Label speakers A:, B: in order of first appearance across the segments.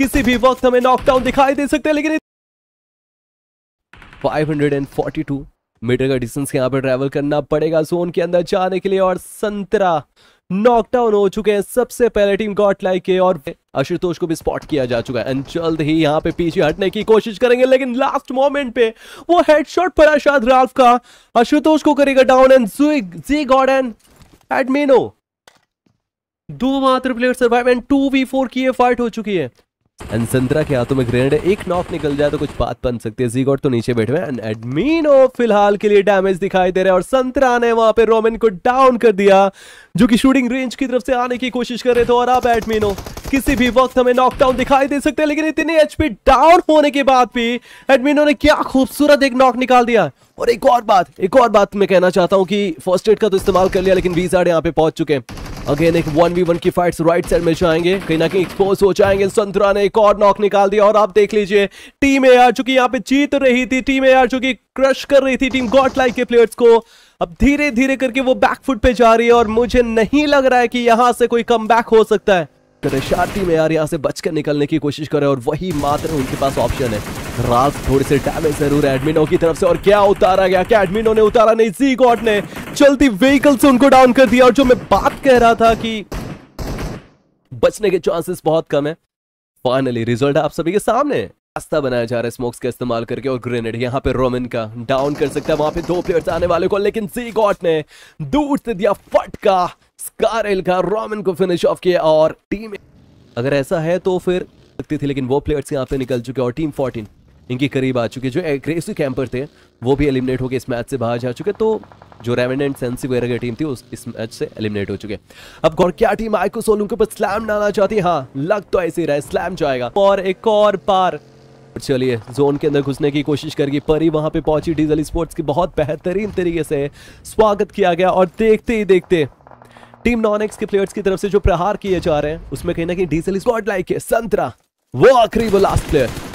A: किसी भी वक्त हमें नॉकडाउन दिखाई दे सकते हैं लेकिन 542 मीटर का डिस्टेंस यहाँ पर ट्रेवल करना पड़ेगा जोन के अंदर जाने के लिए और संतरा नॉकडाउन हो चुके हैं सबसे पहले टीम गॉट लाइक के और आशुतोष को भी स्पॉट किया जा चुका है एंड जल्द ही यहाँ पे पीछे हटने की कोशिश करेंगे लेकिन लास्ट मोमेंट पे वो हेडशॉट पड़ा शायद राफ का आशुतोष को करेगा down and G God and एडमिनो दो मात्र player survive and two v four की फाइट हो चुकी है एंड संतरा के हाथों में ग्रेनेड है एक नॉक निकल जाए तो कुछ बात बन सकती है जीगोट तो नीचे बैठे हुए एंड एडमिनो फिलहाल के लिए डैमेज दिखाई दे रहा है और संतरा ने वहां पे रोमिन को डाउन कर दिया जो कि शूटिंग रेंज की तरफ से आने की कोशिश कर रहे थे और अब एडमिनो किसी भी वक्त हमें नॉकडाउन दिखाई दे सकते हैं लेकिन इतने एचपी डाउन होने के बाद भी एडमिनो ने क्या खूबसूरत एक नॉक निकाल दिया और एक और बात एक और बात मैं कहना चाहता हूं कि फर्स्ट एड का तो इस्तेमाल कर लिया लेकिन बीस यहाँ पे पहुंच चुके हैं अगेन एक वन वी वन की फाइट राइट साइड में जाएंगे कहीं ना कहीं एक्सपोज हो जाएंगे संतरा ने एक और नॉक निकाल दिया और आप देख लीजिए टीम ए आर चुकी यहाँ पे जीत रही थी टीम ए आर चुकी क्रश कर रही थी टीम गॉट लाइक के प्लेयर्स को अब धीरे धीरे करके वो बैकफुट पे जा रही है और मुझे नहीं लग रहा है कि यहाँ से कोई कम हो सकता है टीम में यार यहाँ से बचकर निकलने की कोशिश करे और वही मात्र उनके पास ऑप्शन है रात थोड़े से डैमेज जरूर एडमिनो की तरफ से और क्या उतारा गया क्या एडमिनो ने उतारा नहीं जी गॉड ने चलती व्हीकल से उनको डाउन कर दिया और जो मैं बात कह रहा था कि बचने के चांसेस बहुत कम है फाइनली रिजल्ट आप सभी के सामने रास्ता बनाया जा रहा है स्मोक्स का इस्तेमाल करके और ग्रेनेड यहाँ पे रोमन का डाउन कर सकता है वहां पे दो प्लेयर्स आने वाले को लेकिन जी गॉट ने दूर से दिया फट का स्कारेल का रोमन को फिनिश ऑफ किया और टीम अगर ऐसा है तो फिर लगती थी लेकिन वो प्लेयर्स यहाँ पे निकल चुके और टीम फोर्टीन इनके करीब आ चुके जो एग्रेसिव कैंपर थे वो भी एलिमिनेट होकर इस मैच से बाहर जा चुके तो जो रेवेनेंट सेंसी वगैरह की टीम थी उस इस मैच से एलिमिनेट हो चुके अब गौर क्या टीम आई को सोलू के ऊपर स्लैम डालना चाहती है हाँ लग तो ऐसे ही रहा है स्लैम जाएगा और एक और पार चलिए जोन के अंदर घुसने की कोशिश करेगी परी वहां पे पहुंची डीजल स्पोर्ट्स की बहुत बेहतरीन तरीके से स्वागत किया गया और देखते ही देखते टीम नॉन एक्स के प्लेयर्स की तरफ से जो प्रहार किए जा रहे हैं उसमें कहीं ना कहीं डीजल स्पॉट लाइक है संतरा वो आखिरी वो लास्ट प्लेयर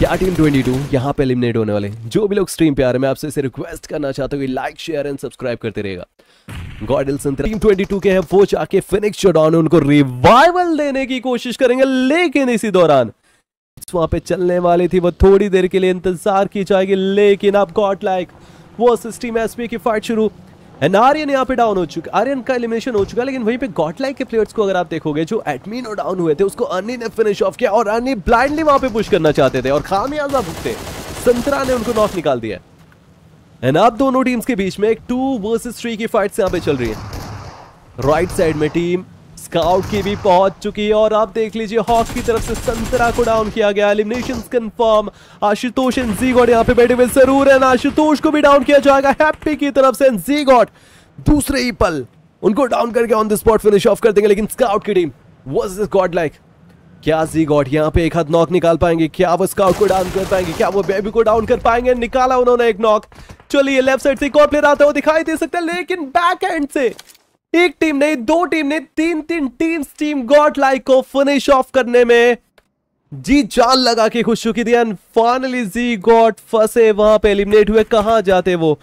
A: क्या टीम 22 यहां पे एलिमिनेट होने वाले जो भी लोग स्ट्रीम पे आ रहे हैं मैं आपसे इसे रिक्वेस्ट करना चाहता हूँ लाइक शेयर एंड सब्सक्राइब करते रहेगा गॉडिल्सन टीम 22 के हैं वो जाके फिनिक्स शोडाउन उनको रिवाइवल देने की कोशिश करेंगे लेकिन इसी दौरान वहां पे चलने वाली थी वो थोड़ी देर के लिए इंतजार की जाएगी लेकिन अब गॉड लाइक वो सिस्टम एसपी की फाइट शुरू एंड आर्यन यहाँ पे डाउन हो चुका आर्यन का एलिमिनेशन हो चुका लेकिन वहीं पे गॉटलाइक के प्लेयर्स को अगर आप देखोगे जो एडमिन और डाउन हुए थे उसको अर्नी ने फिनिश ऑफ किया और अर्नी ब्लाइंडली वहां पे पुश करना चाहते थे और खामियाजा भुगते संतरा ने उनको नॉक निकाल दिया एंड अब दोनों टीम्स के बीच में एक टू वर्सेस थ्री की फाइट्स यहाँ पे चल रही है राइट साइड में टीम स्काउट की भी पहुंच चुकी है और आप देख लीजिए हॉक की तरफ से संतरा को डाउन किया गया elimination confirm Ashutosh and G God यहाँ पे बैठे हुए जरूर है आशुतोष को भी डाउन किया जाएगा हैप्पी की तरफ से जी गॉड दूसरे ही पल उनको डाउन करके on the spot finish off कर देंगे लेकिन स्काउट की team was this God like क्या जी गॉड यहाँ पे एक हाथ नॉक निकाल पाएंगे क्या वो स्काउट को डाउन कर पाएंगे क्या वो बेबी को डाउन कर पाएंगे निकाला उन्होंने एक नॉक चलिए लेफ्ट साइड से एक और प्लेयर आता दिखाई दे सकता है लेकिन बैक एंड से एक टीम ने दो टीम ने तीन तीन टीम टीम गॉड लाइक को फिनिश ऑफ करने में जी जान लगा के खुश चुकी थी एंड फाइनली जी गॉट फंसे वहां पे एलिमिनेट हुए कहा जाते वो